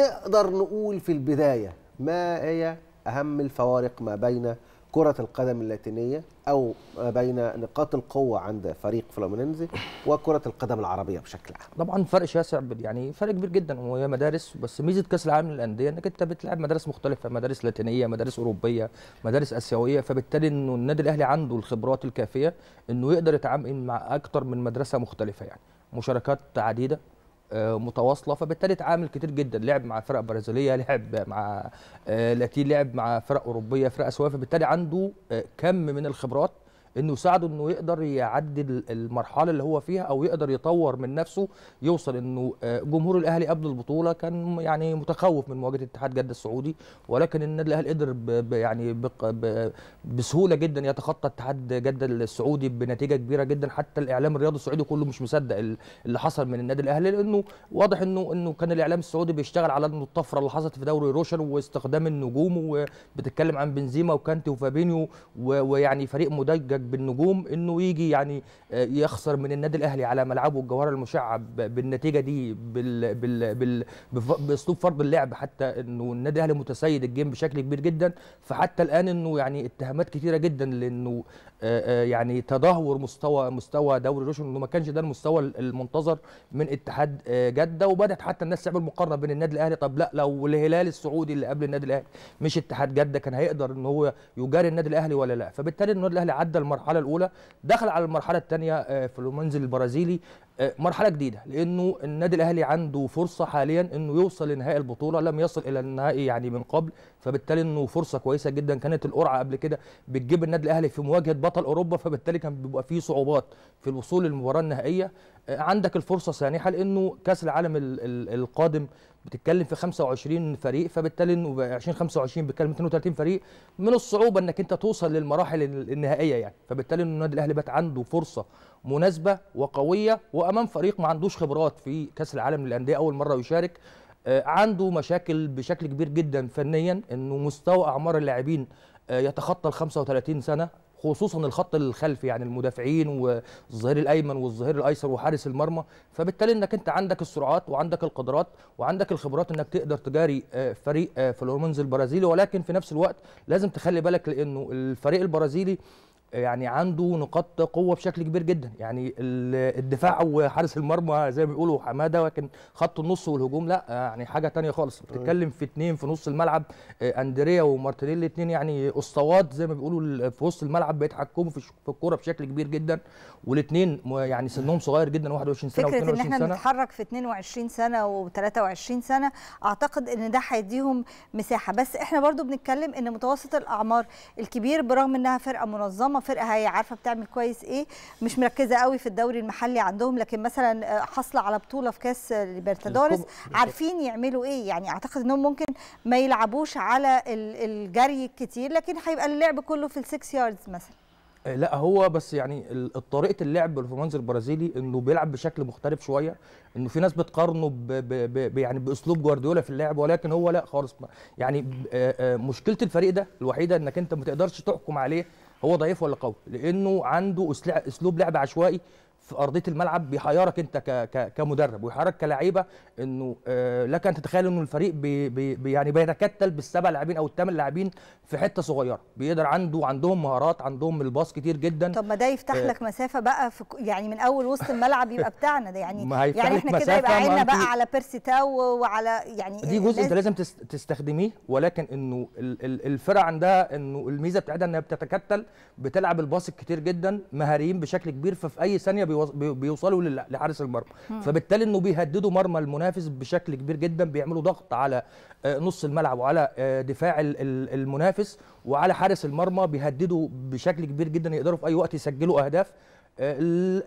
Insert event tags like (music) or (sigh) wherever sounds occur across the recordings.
نقدر نقول في البداية ما هي أهم الفوارق ما بين كرة القدم اللاتينية أو ما بين نقاط القوة عند فريق فلومينينزي وكرة القدم العربية بشكل عام طبعا فرق شاسع يعني فرق كبير جدا وهي مدارس بس ميزة كأس العالم للأندية إنك أنت بتلعب مدارس مختلفة مدارس لاتينية مدارس أوروبية مدارس آسيوية فبالتالي إنه النادي الأهلي عنده الخبرات الكافية إنه يقدر يتعامل مع أكثر من مدرسة مختلفة يعني مشاركات عديدة آه، متواصله فبالتالي اتعامل كتير جدا لعب مع فرق برازيليه لعب مع آه، لاتين لعب مع فرق اوروبيه فرق اسيويه فبالتالي عنده آه، كم من الخبرات انه يساعده انه يقدر يعدي المرحله اللي هو فيها او يقدر يطور من نفسه يوصل انه آه، جمهور الاهلي قبل البطوله كان يعني متخوف من مواجهه اتحاد جده السعودي ولكن النادي الاهلي قدر يعني بسهوله جدا يتخطى اتحاد جده السعودي بنتيجه كبيره جدا حتى الاعلام الرياضي السعودي كله مش مصدق اللي حصل من النادي الاهلي لانه واضح انه انه كان الاعلام السعودي بيشتغل على انه الطفره اللي حصلت في دوري روشن واستخدام النجوم وبتتكلم عن بنزيما وكانتي وفابينيو ويعني فريق مدجج يتوج بالنجوم انه يجي يعني آه، يخسر من النادي الاهلي على ملعبه الجوار المشعب بالنتيجه دي بال بال بال باسلوب فرض اللعب حتى انه النادي الاهلي متسيد الجيم بشكل كبير جدا فحتى الان انه يعني اتهامات كثيره جدا لانه آه، آه، يعني تدهور مستوى مستوى دوري روشن انه ما كانش ده المستوى المنتظر من اتحاد آه، جده وبدات حتى الناس تعمل مقارنه بين النادي الاهلي طب لا لو الهلال السعودي اللي قبل النادي الاهلي مش اتحاد جده كان هيقدر ان هو يجاري النادي الاهلي ولا لا فبالتالي النادي الاهلي عدى المرحله الاولى دخل على المرحله الثانيه في المنزل البرازيلي آه، مرحله جديده لانه النادي الاهلي عنده فرصه حاليا انه يوصل لنهائي البطوله لم يصل الى النهائي يعني من قبل فبالتالي انه فرصه كويسه جدا كانت القرعه قبل كده بتجيب النادي الاهلي في مواجهه بطل اوروبا فبالتالي كان بيبقى فيه صعوبات في الوصول للمباراه النهائيه آه، عندك الفرصه سانحه لانه كاس العالم القادم بتتكلم في 25 فريق فبالتالي انه 20 25 بتتكلم 32 فريق من الصعوبه انك انت توصل للمراحل النهائيه يعني فبالتالي انه النادي الاهلي بات عنده فرصه مناسبه وقويه وامام فريق ما عندوش خبرات في كاس العالم للانديه اول مره يشارك آه، عنده مشاكل بشكل كبير جدا فنيا انه مستوى اعمار اللاعبين آه، يتخطى ال 35 سنه خصوصا الخط الخلفي يعني المدافعين والظهير الايمن والظهير الايسر وحارس المرمى فبالتالي انك انت عندك السرعات وعندك القدرات وعندك الخبرات انك تقدر تجاري آه، فريق فلورمنز البرازيلي ولكن في نفس الوقت لازم تخلي بالك لانه الفريق البرازيلي يعني عنده نقاط قوه بشكل كبير جدا يعني الدفاع وحارس المرمى زي ما بيقولوا حماده لكن خط النص والهجوم لا يعني حاجه تانية خالص طيب. بتتكلم في اثنين في نص الملعب آه، اندريا ومارتينيلي الاثنين يعني اسطوات زي ما بيقولوا في وسط الملعب بيتحكموا في الكوره بشكل كبير جدا والاثنين يعني سنهم صغير جدا 21 سنه و22 سنه فكره ان احنا بنتحرك في 22 سنه و23 سنه اعتقد ان ده هيديهم مساحه بس احنا برضو بنتكلم ان متوسط الاعمار الكبير برغم انها فرقه منظمه فرقه هي عارفه بتعمل كويس ايه مش مركزه قوي في الدوري المحلي عندهم لكن مثلا آه، حاصله على بطوله في كاس ليبرتادوريس عارفين يعملوا ايه يعني اعتقد انهم ممكن ما يلعبوش على الجري الكتير لكن هيبقى اللعب كله في السكس ياردز مثلا آه، لا هو بس يعني طريقه اللعب في المنظر البرازيلي انه بيلعب بشكل مختلف شويه انه في ناس بتقارنه بـ بـ بـ يعني باسلوب جوارديولا في اللعب ولكن هو لا خالص يعني آه، مشكله الفريق ده الوحيده انك انت ما تقدرش تحكم عليه هو ضعيف ولا قوي لانه عنده اسلوب لعب عشوائي في ارضيه الملعب بيحيرك انت ك ك كمدرب ويحيرك كلعيبه انه آه، لك ان تتخيل انه الفريق بي بي يعني بيتكتل بالسبع لاعبين او الثمان لاعبين في حته صغيره بيقدر عنده عندهم مهارات عندهم الباص كتير جدا طب ما ده يفتح آه لك مسافه بقى في يعني من اول وسط الملعب يبقى بتاعنا ده يعني (laughs) يعني احنا كده يبقى عيننا بقى على بيرسي تاو وعلى يعني دي جزء انت لازم تستخدميه ولكن انه الفرقه عندها انه الميزه بتاعتها انها بتتكتل بتلعب الباص كتير جدا مهاريين بشكل كبير ففي اي ثانيه بيوصلوا لحارس المرمى فبالتالي انه بيهددوا مرمى المنافس بشكل كبير جدا بيعملوا ضغط على آه، نص الملعب وعلى آه، دفاع المنافس وعلى حارس المرمى بيهددوا بشكل كبير جدا يقدروا في اي وقت يسجلوا اهداف آه،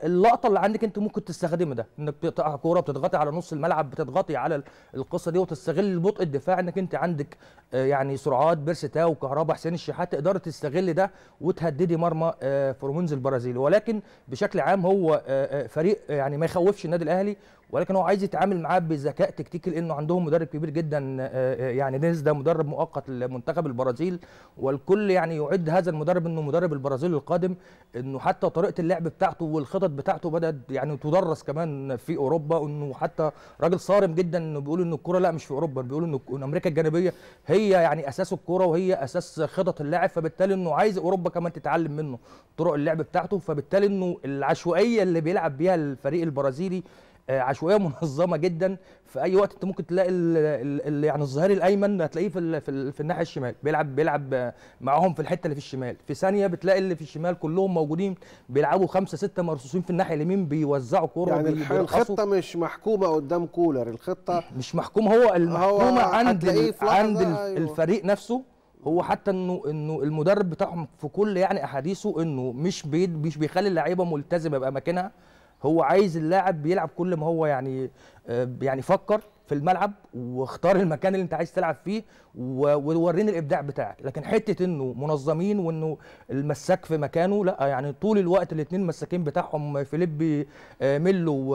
اللقطه اللي عندك انت ممكن تستخدمها ده انك بتقطع كوره بتضغطي على نص الملعب بتضغطي على القصه دي وتستغل بطء الدفاع انك انت عندك آه، يعني سرعات بيرستا وكهربا حسين الشحات تقدر تستغل ده وتهددي مرمى آه، فورمونز البرازيلي ولكن بشكل عام هو فريق يعني ما يخوفش النادي الاهلي ولكن هو عايز يتعامل معاه بذكاء تكتيكي لانه عندهم مدرب كبير جدا آه، آه، يعني نيز ده مدرب مؤقت لمنتخب البرازيل والكل يعني يعد هذا المدرب انه مدرب البرازيل القادم انه حتى طريقه اللعب بتاعته والخطط بتاعته بدات يعني تدرس كمان في اوروبا انه حتى راجل صارم جدا انه بيقول ان الكوره لا مش في اوروبا بيقول ان امريكا الجنوبيه هي يعني اساس الكوره وهي اساس خطط اللاعب فبالتالي انه عايز اوروبا كمان تتعلم منه طرق اللعب بتاعته فبالتالي انه العشوائيه اللي بيلعب بيها الفريق البرازيلي آه، عشوائيه منظمه جدا في اي وقت انت ممكن تلاقي الـ الـ يعني الظهير الايمن هتلاقيه في في, في الناحيه الشمال بيلعب بيلعب معاهم في الحته اللي في الشمال في ثانيه بتلاقي اللي في الشمال كلهم موجودين بيلعبوا خمسه سته مرصوصين في الناحيه اليمين بيوزعوا كوره يعني الخطه مش محكومه قدام كولر الخطه مش محكومه هو المحكومه هو عند عند أيوه. الفريق نفسه هو حتى انه انه المدرب بتاعهم في كل يعني احاديثه انه مش مش بيخلي اللعيبه ملتزمه باماكنها هو عايز اللاعب بيلعب كل ما هو يعني آه، يعني فكر في الملعب واختار المكان اللي انت عايز تلعب فيه ووريني الابداع بتاعك لكن حته انه منظمين وانه المساك في مكانه لا يعني طول الوقت الاثنين مساكين بتاعهم فيليب آه، ميلو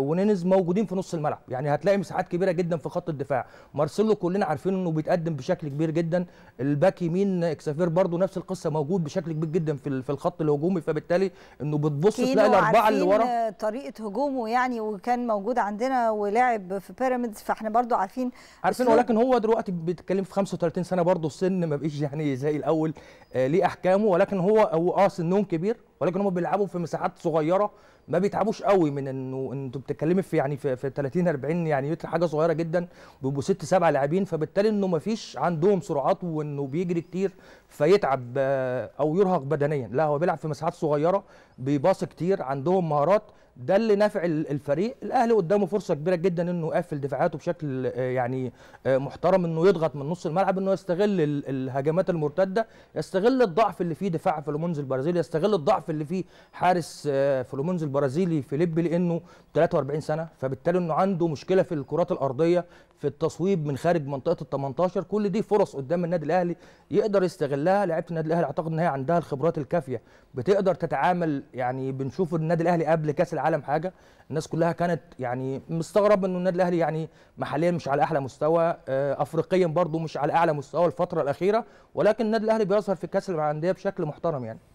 ونينز موجودين في نص الملعب يعني هتلاقي مساحات كبيره جدا في خط الدفاع مارسيلو كلنا عارفين انه بيتقدم بشكل كبير جدا الباك يمين اكسافير برده نفس القصه موجود بشكل كبير جدا في في الخط الهجومي فبالتالي انه بتبص تلاقي الاربعه اللي ورا طريقه هجومه يعني وكان موجود عندنا ولعب في بيراميدز فاحنا برضو عارفين عارفين ولكن هو دلوقتي بيتكلم في 35 سنه برضو السن ما بقيش يعني زي الاول آه ليه احكامه ولكن هو هو اه سنهم كبير ولكن هم بيلعبوا في مساحات صغيره ما بيتعبوش قوي من انه انتوا بتتكلمي في يعني في, في 30 40 يعني متر حاجه صغيره جدا بيبقوا ست سبع لاعبين فبالتالي انه ما فيش عندهم سرعات وانه بيجري كتير فيتعب آه، او يرهق بدنيا لا هو بيلعب في مساحات صغيره بيباص كتير عندهم مهارات ده اللي نافع الفريق الاهلي قدامه فرصه كبيره جدا انه يقفل دفاعاته بشكل آه، يعني آه، محترم انه يضغط من نص الملعب انه يستغل الهجمات المرتده يستغل الضعف اللي فيه دفاع فلومونز البرازيلي يستغل الضعف الضعف اللي فيه حارس آه، فلومينز البرازيلي فيليب لانه 43 سنه فبالتالي انه عنده مشكله في الكرات الارضيه في التصويب من خارج منطقه ال 18 كل دي فرص قدام النادي الاهلي يقدر يستغلها لعيبه النادي الاهلي اعتقد ان هي عندها الخبرات الكافيه بتقدر تتعامل يعني بنشوف النادي الاهلي قبل كاس العالم حاجه الناس كلها كانت يعني مستغرب انه النادي الاهلي يعني محليا مش على احلى مستوى آه، افريقيا برضه مش على اعلى مستوى الفتره الاخيره ولكن النادي الاهلي بيظهر في كاس العالم بشكل محترم يعني